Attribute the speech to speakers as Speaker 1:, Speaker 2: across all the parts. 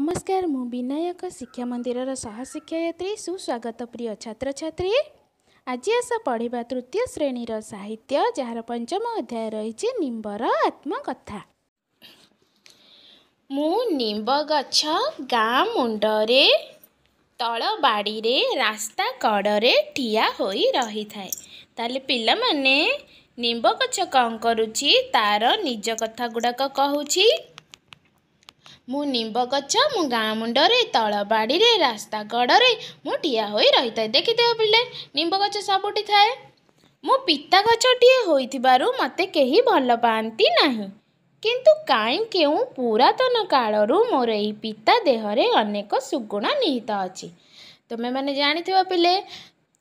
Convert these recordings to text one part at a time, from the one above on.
Speaker 1: ନମସ୍କାର ମୁଁ ବିନାୟକ ଶିକ୍ଷା ମନ୍ଦିରର ସହଶିକ୍ଷୟତ୍ରୀ ସୁସ୍ୱାଗତ ପ୍ରିୟ ଛାତ୍ରଛାତ୍ରୀ ଆଜି ଆସ ପଢ଼ିବା ତୃତୀୟ ଶ୍ରେଣୀର ସାହିତ୍ୟ ଯାହାର ପଞ୍ଚମ ଅଧ୍ୟାୟ ରହିଛି ନିମ୍ବର ଆତ୍ମକଥା ମୁଁ ନିମ୍ବ ଗଛ ଗାଁ ମୁଣ୍ଡରେ ତଳ ବାଡ଼ିରେ ରାସ୍ତା କଡ଼ରେ ଠିଆ ହୋଇ ରହିଥାଏ ତାହେଲେ ପିଲାମାନେ ନିମ୍ବ ଗଛ କ'ଣ କରୁଛି ତାର ନିଜ କଥା ଗୁଡ଼ାକ କହୁଛି ମୁଁ ନିମ୍ବ ଗଛ ମୁଁ ଗାଁ ମୁଣ୍ଡରେ ତଳ ବାଡ଼ିରେ ରାସ୍ତା କଡ଼ରେ ମୁଁ ଠିଆ ହୋଇ ରହିଥାଏ ଦେଖିଥିବ ପିଲେ ନିମ୍ବ ଗଛ ସବୁଠି ଥାଏ ମୁଁ ପିତା ଗଛଟିଏ ହୋଇଥିବାରୁ ମୋତେ କେହି ଭଲ ପାଆନ୍ତି ନାହିଁ କିନ୍ତୁ କାଇଁ କେଉଁ ପୁରାତନ କାଳରୁ ମୋର ଏହି ପିତା ଦେହରେ ଅନେକ ସୁଗୁଣ ନିହିତ ଅଛି ତୁମେମାନେ ଜାଣିଥିବ ପିଲେ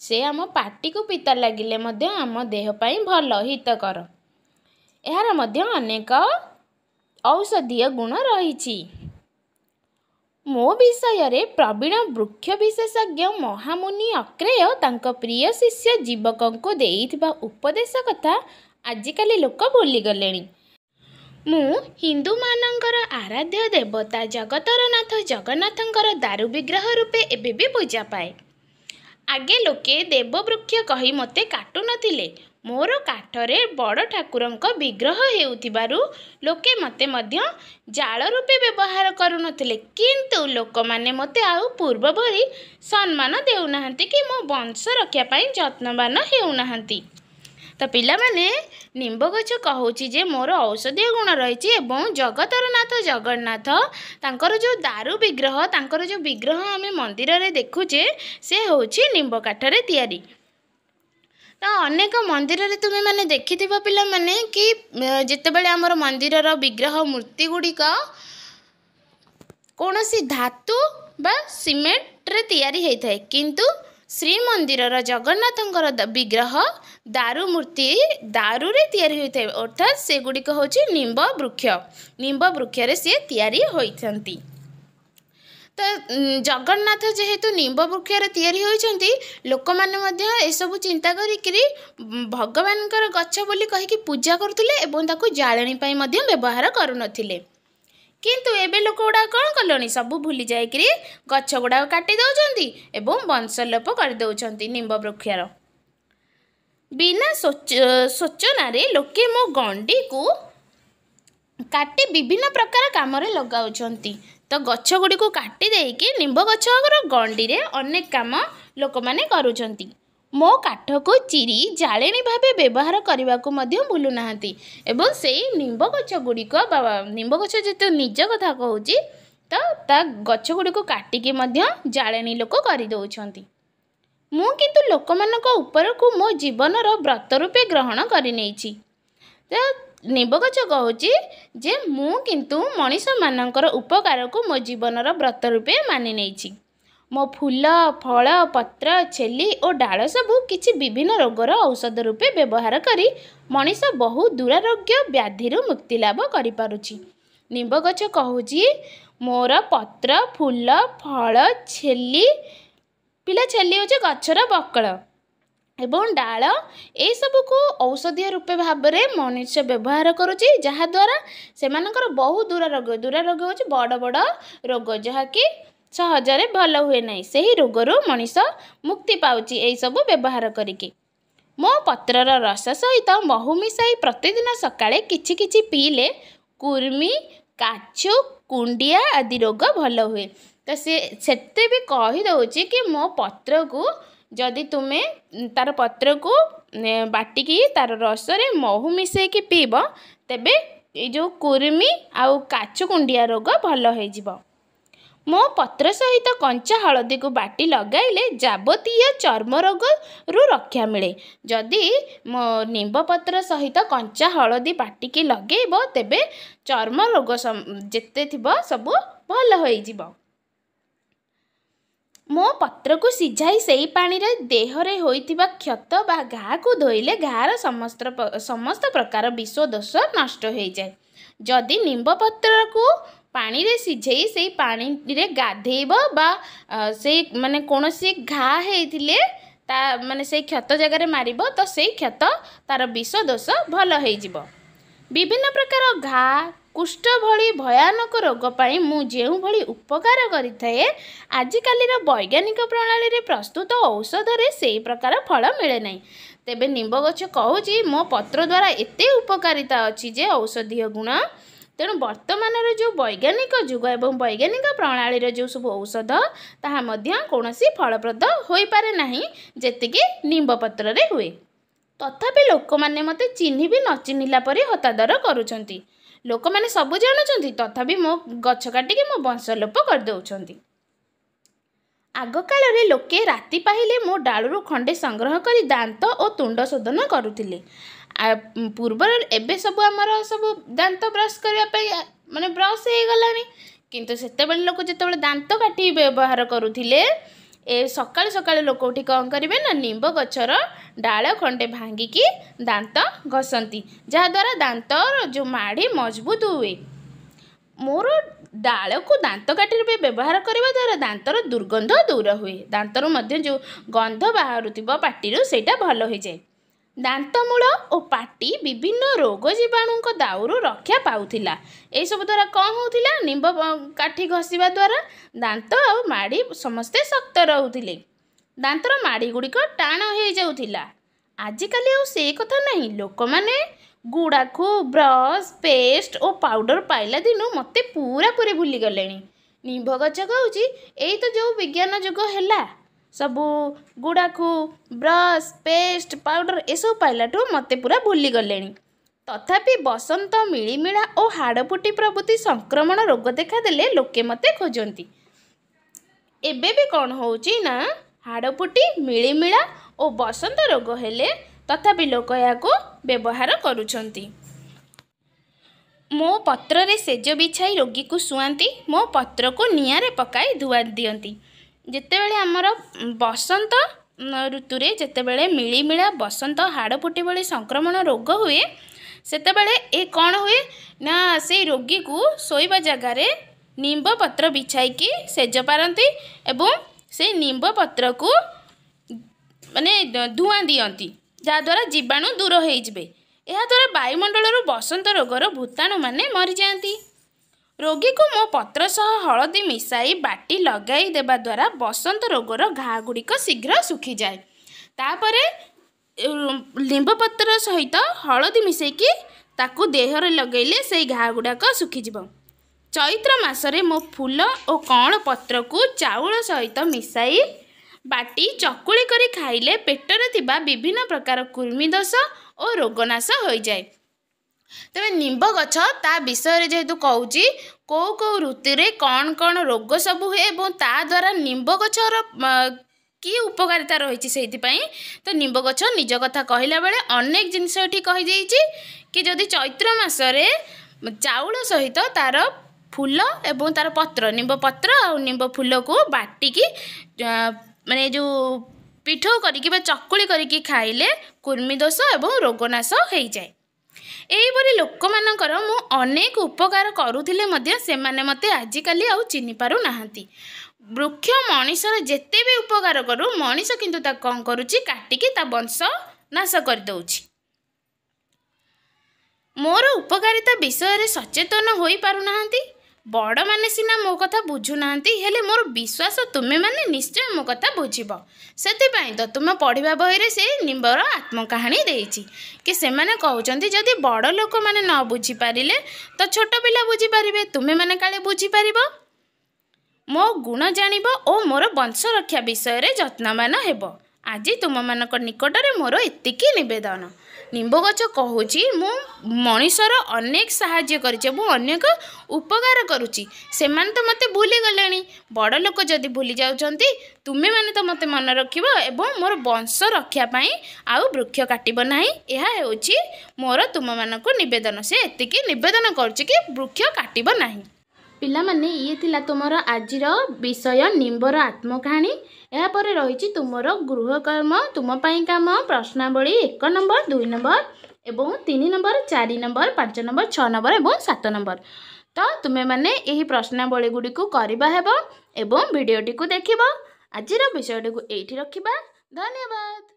Speaker 1: ସେ ଆମ ପାଟିକୁ ପିତା ଲାଗିଲେ ମଧ୍ୟ ଆମ ଦେହ ପାଇଁ ଭଲ ହିତକର ଏହାର ମଧ୍ୟ ଅନେକ ଔଷଧୀୟ ଗୁଣ ରହିଛି ମୋ ବିଷୟରେ ପ୍ରବୀଣ ବୃକ୍ଷ ବିଶେଷଜ୍ଞ ମହାମୁନି ଅକ୍ରେୟ ତାଙ୍କ ପ୍ରିୟ ଶିଷ୍ୟ ଯୁବକଙ୍କୁ ଦେଇଥିବା ଉପଦେଶ କଥା ଆଜିକାଲି ଲୋକ ଭୁଲିଗଲେଣି ମୁଁ ହିନ୍ଦୁମାନଙ୍କର ଆରାଧ୍ୟ ଦେବତା ଜଗତର ନାଥ ଜଗନ୍ନାଥଙ୍କର ଦାରୁ ବିଗ୍ରହ ରୂପେ ଏବେ ବି ପୂଜା ପାଏ ଆଗେ ଲୋକେ ଦେବବୃକ୍ଷ କହି ମୋତେ କାଟୁନଥିଲେ ମୋର କାଠରେ ବଡ଼ ଠାକୁରଙ୍କ ବିଗ୍ରହ ହେଉଥିବାରୁ ଲୋକେ ମୋତେ ମଧ୍ୟ ଜାଳ ରୂପେ ବ୍ୟବହାର କରୁନଥିଲେ କିନ୍ତୁ ଲୋକମାନେ ମୋତେ ଆଉ ପୂର୍ବ ଭଳି ସମ୍ମାନ ଦେଉନାହାନ୍ତି କି ମୋ ବଂଶ ରକ୍ଷା ପାଇଁ ଯତ୍ନବାନ ହେଉନାହାନ୍ତି ତ ପିଲାମାନେ ନିମ୍ବ ଗଛ କହୁଛି ଯେ ମୋର ଔଷଧୀୟ ଗୁଣ ରହିଛି ଏବଂ ଜଗତର ନାଥ ଜଗନ୍ନାଥ ତାଙ୍କର ଯେଉଁ ଦାରୁ ବିଗ୍ରହ ତାଙ୍କର ଯେଉଁ ବିଗ୍ରହ ଆମେ ମନ୍ଦିରରେ ଦେଖୁଛେ ସେ ହେଉଛି ନିମ୍ବ କାଠରେ ତିଆରି ତ ଅନେକ ମନ୍ଦିରରେ ତୁମେମାନେ ଦେଖିଥିବ ପିଲାମାନେ କି ଯେତେବେଳେ ଆମର ମନ୍ଦିରର ବିଗ୍ରହ ମୂର୍ତ୍ତି ଗୁଡ଼ିକ କୌଣସି ଧାତୁ ବା ସିମେଣ୍ଟରେ ତିଆରି ହୋଇଥାଏ କିନ୍ତୁ ଶ୍ରୀମନ୍ଦିରର ଜଗନ୍ନାଥଙ୍କର ବିଗ୍ରହ ଦାରୁ ମୂର୍ତ୍ତି ଦାରୁରେ ତିଆରି ହୋଇଥାଏ ଅର୍ଥାତ୍ ସେଗୁଡ଼ିକ ହେଉଛି ନିମ୍ବ ବୃକ୍ଷ ନିମ୍ବ ବୃକ୍ଷରେ ସିଏ ତିଆରି ହୋଇଥାନ୍ତି ତ ଜଗନ୍ନାଥ ଯେହେତୁ ନିମ୍ବ ବୃକ୍ଷରେ ତିଆରି ହୋଇଛନ୍ତି ଲୋକମାନେ ମଧ୍ୟ ଏସବୁ ଚିନ୍ତା କରିକିରି ଭଗବାନଙ୍କର ଗଛ ବୋଲି କହିକି ପୂଜା କରୁଥିଲେ ଏବଂ ତାକୁ ଜାଳେଣୀ ପାଇଁ ମଧ୍ୟ ବ୍ୟବହାର କରୁନଥିଲେ କିନ୍ତୁ ଏବେ ଲୋକ ଗୁଡ଼ାକ କ'ଣ କଲେଣି ସବୁ ଭୁଲି ଯାଇକିରି ଗଛ ଗୁଡ଼ାକ କାଟି ଦେଉଛନ୍ତି ଏବଂ ବଂଶଲୋପ କରିଦେଉଛନ୍ତି ନିମ୍ବ ବୃକ୍ଷର ବିନା ସୂଚନାରେ ଲୋକେ ମୋ ଗଣ୍ଡିକୁ କାଟି ବିଭିନ୍ନ ପ୍ରକାର କାମରେ ଲଗାଉଛନ୍ତି ତ ଗଛ ଗୁଡ଼ିକୁ କାଟି ଦେଇକି ନିମ୍ବ ଗଛର ଗଣ୍ଡିରେ ଅନେକ କାମ ଲୋକମାନେ କରୁଛନ୍ତି ମୋ କାଠକୁ ଚିରି ଜାଳେଣି ଭାବେ ବ୍ୟବହାର କରିବାକୁ ମଧ୍ୟ ଭୁଲୁନାହାନ୍ତି ଏବଂ ସେଇ ନିମ୍ବ ଗଛ ଗୁଡ଼ିକ ବା ନିମ୍ବ ଗଛ ଯେହେତୁ ନିଜ କଥା କହୁଛି ତ ତା ଗଛ ଗୁଡ଼ିକୁ କାଟିକି ମଧ୍ୟ ଜାଳେଣି ଲୋକ କରିଦେଉଛନ୍ତି ମୁଁ କିନ୍ତୁ ଲୋକମାନଙ୍କ ଉପରକୁ ମୋ ଜୀବନର ବ୍ରତ ରୂପେ ଗ୍ରହଣ କରି ନେଇଛି ତ ନିମ୍ବ ଗଛ କହୁଛି ଯେ ମୁଁ କିନ୍ତୁ ମଣିଷମାନଙ୍କର ଉପକାରକୁ ମୋ ଜୀବନର ବ୍ରତ ରୂପେ ମାନି ନେଇଛି ମୋ ଫୁଲ ଫଳ ପତ୍ର ଛେଲି ଓ ଡାଳ ସବୁ କିଛି ବିଭିନ୍ନ ରୋଗର ଔଷଧ ରୂପେ ବ୍ୟବହାର କରି ମଣିଷ ବହୁ ଦୂରାରୋଗ୍ୟ ବ୍ୟାଧିରୁ ମୁକ୍ତିଲାଭ କରିପାରୁଛି ନିମ୍ବ ଗଛ କହୁଛି ମୋର ପତ୍ର ଫୁଲ ଫଳ ଛେଲି ପିଲା ଛେଲି ହେଉଛି ଗଛର ବକଳ ଏବଂ ଡାଳ ଏସବୁକୁ ଔଷଧୀୟ ରୂପେ ଭାବରେ ମଣିଷ ବ୍ୟବହାର କରୁଛି ଯାହାଦ୍ୱାରା ସେମାନଙ୍କର ବହୁ ଦୂରାରୋଗ୍ୟ ଦୂରାରୋଗ୍ୟ ହେଉଛି ବଡ଼ ବଡ଼ ରୋଗ ଯାହାକି ସହଜରେ ଭଲ ହୁଏ ନାହିଁ ସେହି ରୋଗରୁ ମଣିଷ ମୁକ୍ତି ପାଉଛି ଏହିସବୁ ବ୍ୟବହାର କରିକି ମୋ ପତ୍ରର ରସ ସହିତ ମହୁ ମିଶାଇ ପ୍ରତିଦିନ ସକାଳେ କିଛି କିଛି ପିଇଲେ କୁର୍ମି କାଛୁ କୁଣ୍ଡିଆ ଆଦି ରୋଗ ଭଲ ହୁଏ ତ ସେ ସେତେ ବି କହିଦେଉଛି କି ମୋ ପତ୍ରକୁ ଯଦି ତୁମେ ତାର ପତ୍ରକୁ ବାଟିକି ତାର ରସରେ ମହୁ ମିଶାଇକି ପିଇବ ତେବେ ଏଇ ଯେଉଁ କୁର୍ମି ଆଉ କାଛୁ କୁଣ୍ଡିଆ ରୋଗ ଭଲ ହୋଇଯିବ ମୋ ପତ୍ର ସହିତ କଞ୍ଚା ହଳଦୀକୁ ବାଟି ଲଗାଇଲେ ଯାବତୀୟ ଚର୍ମ ରୋଗରୁ ରକ୍ଷା ମିଳେ ଯଦି ମୋ ନିମ୍ବ ପତ୍ର ସହିତ କଞ୍ଚା ହଳଦୀ ବାଟିକି ଲଗାଇବ ତେବେ ଚର୍ମ ରୋଗ ଯେତେ ଥିବ ସବୁ ଭଲ ହୋଇଯିବ ମୋ ପତ୍ରକୁ ସିଝାଇ ସେଇ ପାଣିରେ ଦେହରେ ହୋଇଥିବା କ୍ଷତ ବା ଘାକୁ ଧୋଇଲେ ଘାର ସମସ୍ତ ସମସ୍ତ ପ୍ରକାର ଦୋଷ ନଷ୍ଟ ହୋଇଯାଏ ଯଦି ନିମ୍ବ ପତ୍ରକୁ ପାଣିରେ ସିଝେଇ ସେଇ ପାଣିରେ ଗାଧେଇବ ବା ସେଇ ମାନେ କୌଣସି ଘା ହେଇଥିଲେ ତା ମାନେ ସେଇ କ୍ଷତ ଜାଗାରେ ମାରିବ ତ ସେଇ କ୍ଷତ ତା'ର ବିଷ ଦୋଷ ଭଲ ହେଇଯିବ ବିଭିନ୍ନ ପ୍ରକାର ଘା କୁଷ୍ଠ ଭଳି ଭୟାନକ ରୋଗ ପାଇଁ ମୁଁ ଯେଉଁଭଳି ଉପକାର କରିଥାଏ ଆଜିକାଲିର ବୈଜ୍ଞାନିକ ପ୍ରଣାଳୀରେ ପ୍ରସ୍ତୁତ ଔଷଧରେ ସେହି ପ୍ରକାର ଫଳ ମିଳେ ନାହିଁ ତେବେ ନିମ୍ବ ଗଛ କହୁଛି ମୋ ପତ୍ର ଦ୍ୱାରା ଏତେ ଉପକାରିତା ଅଛି ଯେ ଔଷଧୀୟ ଗୁଣ ତେଣୁ ବର୍ତ୍ତମାନର ଯେଉଁ ବୈଜ୍ଞାନିକ ଯୁଗ ଏବଂ ବୈଜ୍ଞାନିକ ପ୍ରଣାଳୀର ଯେଉଁ ସବୁ ଔଷଧ ତାହା ମଧ୍ୟ କୌଣସି ଫଳପ୍ରଦ ହୋଇପାରେ ନାହିଁ ଯେତିକି ନିମ୍ବ ପତ୍ରରେ ହୁଏ ତଥାପି ଲୋକମାନେ ମୋତେ ଚିହ୍ନି ବି ନ ଚିହ୍ନିଲା ପରି ହତାଦର କରୁଛନ୍ତି ଲୋକମାନେ ସବୁ ଜାଣୁଛନ୍ତି ତଥାପି ମୋ ଗଛ କାଟିକି ମୋ ବଂଶଲୋପ କରିଦେଉଛନ୍ତି ଆଗକାଳରେ ଲୋକେ ରାତି ପାହିଲେ ମୋ ଡାଳୁରୁ ଖଣ୍ଡେ ସଂଗ୍ରହ କରି ଦାନ୍ତ ଓ ତୁଣ୍ଡ ଶୋଧନ କରୁଥିଲେ ପୂର୍ବରୁ ଏବେ ସବୁ ଆମର ସବୁ ଦାନ୍ତ ବ୍ରସ୍ କରିବା ପାଇଁ ମାନେ ବ୍ରସ୍ ହେଇଗଲାଣି କିନ୍ତୁ ସେତେବେଳେ ଲୋକ ଯେତେବେଳେ ଦାନ୍ତ କାଠି ବ୍ୟବହାର କରୁଥିଲେ ଏ ସକାଳୁ ସକାଳୁ ଲୋକ ଉଠି କ'ଣ କରିବେ ନା ନିମ୍ବ ଗଛର ଡାଳ ଖଣ୍ଡେ ଭାଙ୍ଗିକି ଦାନ୍ତ ଘଷନ୍ତି ଯାହାଦ୍ୱାରା ଦାନ୍ତର ଯେଉଁ ମାଢ଼ି ମଜବୁତ ହୁଏ ମୋର ଡାଳକୁ ଦାନ୍ତ କାଠିରେ ବ୍ୟବହାର କରିବା ଦ୍ୱାରା ଦାନ୍ତର ଦୁର୍ଗନ୍ଧ ଦୂର ହୁଏ ଦାନ୍ତରୁ ମଧ୍ୟ ଯେଉଁ ଗନ୍ଧ ବାହାରୁଥିବ ପାଟିରୁ ସେଇଟା ଭଲ ହୋଇଯାଏ ଦାନ୍ତମୂଳ ଓ ପାଟି ବିଭିନ୍ନ ରୋଗ ଜୀବାଣୁଙ୍କ ଦାଉରୁ ରକ୍ଷା ପାଉଥିଲା ଏହିସବୁ ଦ୍ୱାରା କ'ଣ ହେଉଥିଲା ନିମ୍ବ କାଠି ଘଷିବା ଦ୍ୱାରା ଦାନ୍ତ ଆଉ ମାଡ଼ି ସମସ୍ତେ ଶକ୍ତ ରହୁଥିଲେ ଦାନ୍ତର ମାଡ଼ି ଗୁଡ଼ିକ ଟାଣ ହୋଇଯାଉଥିଲା ଆଜିକାଲି ଆଉ ସେ କଥା ନାହିଁ ଲୋକମାନେ ଗୁଡ଼ାଖୁ ବ୍ରସ୍ ପେଷ୍ଟ ଓ ପାଉଡ଼ର ପାଇଲା ଦିନୁ ମୋତେ ପୁରାପୁରି ଭୁଲିଗଲେଣି ନିମ୍ବ ଗଛ କହୁଛି ଏଇ ତ ଯେଉଁ ବିଜ୍ଞାନ ଯୁଗ ହେଲା ସବୁ ଗୁଡ଼ାଖୁ ବ୍ରଶ ପେଷ୍ଟ ପାଉଡ଼ର ଏସବୁ ପାଇଲାଠୁ ମୋତେ ପୁରା ଭୁଲିଗଲେଣି ତଥାପି ବସନ୍ତ ମିଳିମିଳା ଓ ହାଡ଼ପୁଟି ପ୍ରଭୃତି ସଂକ୍ରମଣ ରୋଗ ଦେଖାଦେଲେ ଲୋକେ ମୋତେ ଖୋଜନ୍ତି ଏବେ ବି କ'ଣ ହେଉଛି ନା ହାଡ଼ପୁଟି ମିଳିମିଳା ଓ ବସନ୍ତ ରୋଗ ହେଲେ ତଥାପି ଲୋକ ଏହାକୁ ବ୍ୟବହାର କରୁଛନ୍ତି ମୋ ପତ୍ରରେ ସେଜ ବିଛାଇ ରୋଗୀକୁ ଶୁଆନ୍ତି ମୋ ପତ୍ରକୁ ନିଆଁରେ ପକାଇ ଧୁଆ ଦିଅନ୍ତି ଯେତେବେଳେ ଆମର ବସନ୍ତ ଋତୁରେ ଯେତେବେଳେ ମିଳିମିଳା ବସନ୍ତ ହାଡ଼ଫୁଟି ଭଳି ସଂକ୍ରମଣ ରୋଗ ହୁଏ ସେତେବେଳେ ଏ କ'ଣ ହୁଏ ନା ସେଇ ରୋଗୀକୁ ଶୋଇବା ଜାଗାରେ ନିମ୍ବ ପତ୍ର ବିଛାଇକି ସେଜ ପାରନ୍ତି ଏବଂ ସେଇ ନିମ୍ବ ପତ୍ରକୁ ମାନେ ଧୂଆଁ ଦିଅନ୍ତି ଯାହାଦ୍ୱାରା ଜୀବାଣୁ ଦୂର ହୋଇଯିବେ ଏହାଦ୍ୱାରା ବାୟୁମଣ୍ଡଳରୁ ବସନ୍ତ ରୋଗର ଭୂତାଣୁମାନେ ମରିଯାଆନ୍ତି ରୋଗୀକୁ ମୋ ପତ୍ର ସହ ହଳଦୀ ମିଶାଇ ବାଟି ଲଗାଇ ଦେବା ଦ୍ୱାରା ବସନ୍ତ ରୋଗର ଘା ଗୁଡ଼ିକ ଶୀଘ୍ର ଶୁଖିଯାଏ ତାପରେ ଲିମ୍ବ ପତ୍ର ସହିତ ହଳଦୀ ମିଶାଇକି ତାକୁ ଦେହରେ ଲଗାଇଲେ ସେଇ ଘା ଗୁଡ଼ାକ ଶୁଖିଯିବ ଚୈତ୍ର ମାସରେ ମୋ ଫୁଲ ଓ କଅଁଳ ପତ୍ରକୁ ଚାଉଳ ସହିତ ମିଶାଇ ବାଟି ଚକୁଳି କରି ଖାଇଲେ ପେଟରେ ଥିବା ବିଭିନ୍ନ ପ୍ରକାର ଦୋଷ ଓ ରୋଗନାଶ ହୋଇଯାଏ ତେବେ ନିମ୍ବ ଗଛ ତା ବିଷୟରେ ଯେହେତୁ କହୁଛି କେଉଁ କେଉଁ ଋତୁରେ କ'ଣ କ'ଣ ରୋଗ ସବୁ ହୁଏ ଏବଂ ତା ଦ୍ୱାରା ନିମ୍ବ ଗଛର କି ଉପକାରିତା ରହିଛି ସେଇଥିପାଇଁ ତ ନିମ୍ବ ଗଛ ନିଜ କଥା କହିଲା ବେଳେ ଅନେକ ଜିନିଷ ଏଠି କହିଯାଇଛି କି ଯଦି ଚୈତ୍ର ମାସରେ ଚାଉଳ ସହିତ ତା'ର ଫୁଲ ଏବଂ ତା'ର ପତ୍ର ନିମ୍ବ ପତ୍ର ଆଉ ନିମ୍ବ ଫୁଲକୁ ବାଟିକି ମାନେ ଯେଉଁ ପିଠଉ କରିକି ବା ଚକୁଳି କରିକି ଖାଇଲେ କୃମି ଦୋଷ ଏବଂ ରୋଗନାଶ ହେଇଯାଏ ଏହିପରି ଲୋକମାନଙ୍କର ମୁଁ ଅନେକ ଉପକାର କରୁଥିଲେ ମଧ୍ୟ ସେମାନେ ମୋତେ ଆଜିକାଲି ଆଉ ଚିହ୍ନି ପାରୁନାହାନ୍ତି ବୃକ୍ଷ ମଣିଷର ଯେତେ ବି ଉପକାର କରୁ ମଣିଷ କିନ୍ତୁ ତାକୁ କ'ଣ କରୁଛି କାଟିକି ତା ବଂଶ ନାଶ କରିଦେଉଛି ମୋର ଉପକାରିତା ବିଷୟରେ ସଚେତନ ହୋଇପାରୁନାହାନ୍ତି ବଡ଼ମାନେ ସିନା ମୋ କଥା ବୁଝୁନାହାନ୍ତି ହେଲେ ମୋର ବିଶ୍ୱାସ ତୁମେମାନେ ନିଶ୍ଚୟ ମୋ କଥା ବୁଝିବ ସେଥିପାଇଁ ତ ତୁମେ ପଢ଼ିବା ବହିରେ ସେ ନିମ୍ବର ଆତ୍ମକାହାଣୀ ଦେଇଛି କି ସେମାନେ କହୁଛନ୍ତି ଯଦି ବଡ଼ ଲୋକମାନେ ନ ବୁଝିପାରିଲେ ତ ଛୋଟ ପିଲା ବୁଝିପାରିବେ ତୁମେମାନେ କାଳେ ବୁଝିପାରିବ ମୋ ଗୁଣ ଜାଣିବ ଓ ମୋର ବଂଶ ରକ୍ଷା ବିଷୟରେ ଯତ୍ନବାନ ହେବ ଆଜି ତୁମମାନଙ୍କ ନିକଟରେ ମୋର ଏତିକି ନିବେଦନ ନିମ୍ବ ଗଛ କହୁଛି ମୁଁ ମଣିଷର ଅନେକ ସାହାଯ୍ୟ କରିଛି ଏବଂ ଅନେକ ଉପକାର କରୁଛି ସେମାନେ ତ ମୋତେ ଭୁଲିଗଲେଣି ବଡ଼ ଲୋକ ଯଦି ଭୁଲି ଯାଉଛନ୍ତି ତୁମେମାନେ ତ ମୋତେ ମନେ ରଖିବ ଏବଂ ମୋର ବଂଶ ରକ୍ଷା ପାଇଁ ଆଉ ବୃକ୍ଷ କାଟିବ ନାହିଁ ଏହା ହେଉଛି ମୋର ତୁମମାନଙ୍କୁ ନିବେଦନ ସେ ଏତିକି ନିବେଦନ କରୁଛି କି ବୃକ୍ଷ କାଟିବ ନାହିଁ ये इला तुम आजिर विषय निम्बर आत्मकानी यहाँ रहि तुम 1 नंबर 2 नंबर एवं 3 नंबर 4 नंबर 5 नंबर 6 नंबर एवं 7 नंबर नम्बर तुमे प्रश्नावली गुडिक गर हे ए भिडियो देखिबो आजिर विषय रखिबा धन्यवाद